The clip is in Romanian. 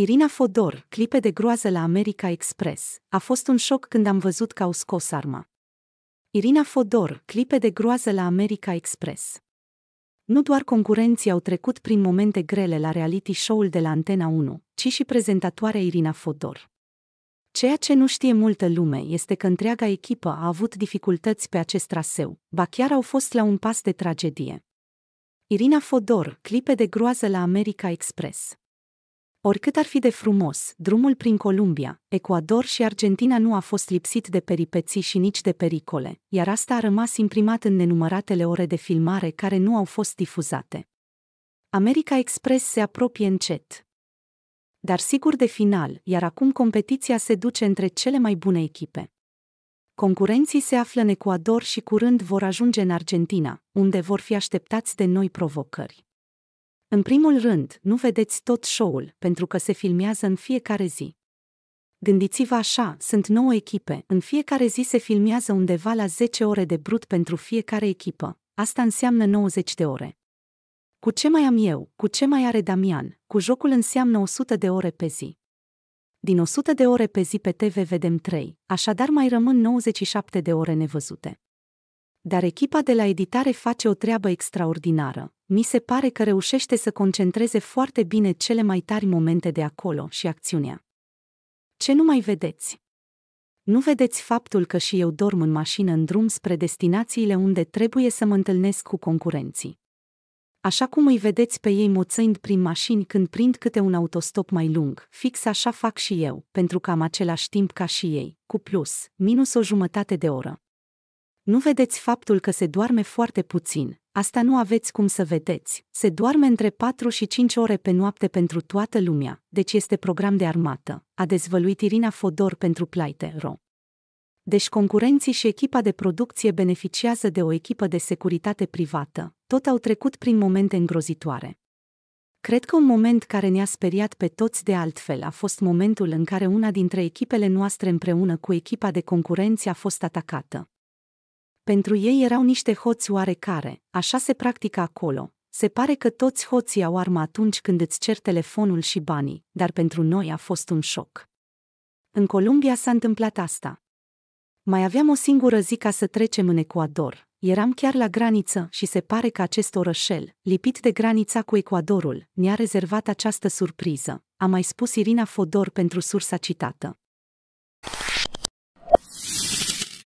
Irina Fodor, clipe de groază la America Express. A fost un șoc când am văzut că au scos arma. Irina Fodor, clipe de groază la America Express. Nu doar concurenții au trecut prin momente grele la reality show-ul de la Antena 1, ci și prezentatoarea Irina Fodor. Ceea ce nu știe multă lume este că întreaga echipă a avut dificultăți pe acest traseu, ba chiar au fost la un pas de tragedie. Irina Fodor, clipe de groază la America Express. Oricât ar fi de frumos, drumul prin Columbia, Ecuador și Argentina nu a fost lipsit de peripeții și nici de pericole, iar asta a rămas imprimat în nenumăratele ore de filmare care nu au fost difuzate. America Express se apropie încet. Dar sigur de final, iar acum competiția se duce între cele mai bune echipe. Concurenții se află în Ecuador și curând vor ajunge în Argentina, unde vor fi așteptați de noi provocări. În primul rând, nu vedeți tot show-ul, pentru că se filmează în fiecare zi. Gândiți-vă așa, sunt 9 echipe, în fiecare zi se filmează undeva la 10 ore de brut pentru fiecare echipă. Asta înseamnă 90 de ore. Cu ce mai am eu, cu ce mai are Damian, cu jocul înseamnă 100 de ore pe zi. Din 100 de ore pe zi pe TV vedem 3, așadar mai rămân 97 de ore nevăzute. Dar echipa de la editare face o treabă extraordinară. Mi se pare că reușește să concentreze foarte bine cele mai tari momente de acolo și acțiunea. Ce nu mai vedeți? Nu vedeți faptul că și eu dorm în mașină în drum spre destinațiile unde trebuie să mă întâlnesc cu concurenții. Așa cum îi vedeți pe ei moțăind prin mașini când prind câte un autostop mai lung, fix așa fac și eu, pentru că am același timp ca și ei, cu plus, minus o jumătate de oră. Nu vedeți faptul că se doarme foarte puțin, asta nu aveți cum să vedeți. Se doarme între 4 și 5 ore pe noapte pentru toată lumea, deci este program de armată, a dezvăluit Irina Fodor pentru Playtero. Deci concurenții și echipa de producție beneficiază de o echipă de securitate privată. Tot au trecut prin momente îngrozitoare. Cred că un moment care ne-a speriat pe toți de altfel a fost momentul în care una dintre echipele noastre împreună cu echipa de concurenți a fost atacată. Pentru ei erau niște hoți oarecare, așa se practică acolo. Se pare că toți hoții au armă atunci când îți cer telefonul și banii, dar pentru noi a fost un șoc. În Columbia s-a întâmplat asta. Mai aveam o singură zi ca să trecem în Ecuador. Eram chiar la graniță și se pare că acest orășel, lipit de granița cu Ecuadorul, ne-a rezervat această surpriză, a mai spus Irina Fodor pentru sursa citată.